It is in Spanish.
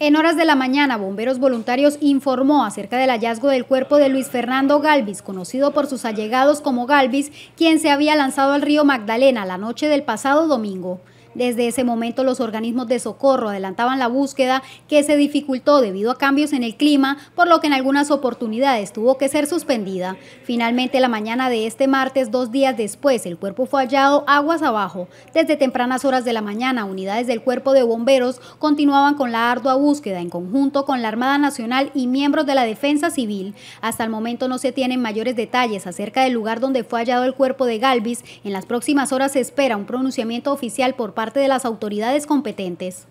En horas de la mañana, Bomberos Voluntarios informó acerca del hallazgo del cuerpo de Luis Fernando Galvis, conocido por sus allegados como Galvis, quien se había lanzado al río Magdalena la noche del pasado domingo. Desde ese momento los organismos de socorro adelantaban la búsqueda que se dificultó debido a cambios en el clima, por lo que en algunas oportunidades tuvo que ser suspendida. Finalmente, la mañana de este martes, dos días después, el cuerpo fue hallado aguas abajo. Desde tempranas horas de la mañana, unidades del cuerpo de bomberos continuaban con la ardua búsqueda en conjunto con la Armada Nacional y miembros de la Defensa Civil. Hasta el momento no se tienen mayores detalles acerca del lugar donde fue hallado el cuerpo de Galvis. En las próximas horas se espera un pronunciamiento oficial por parte de las autoridades competentes.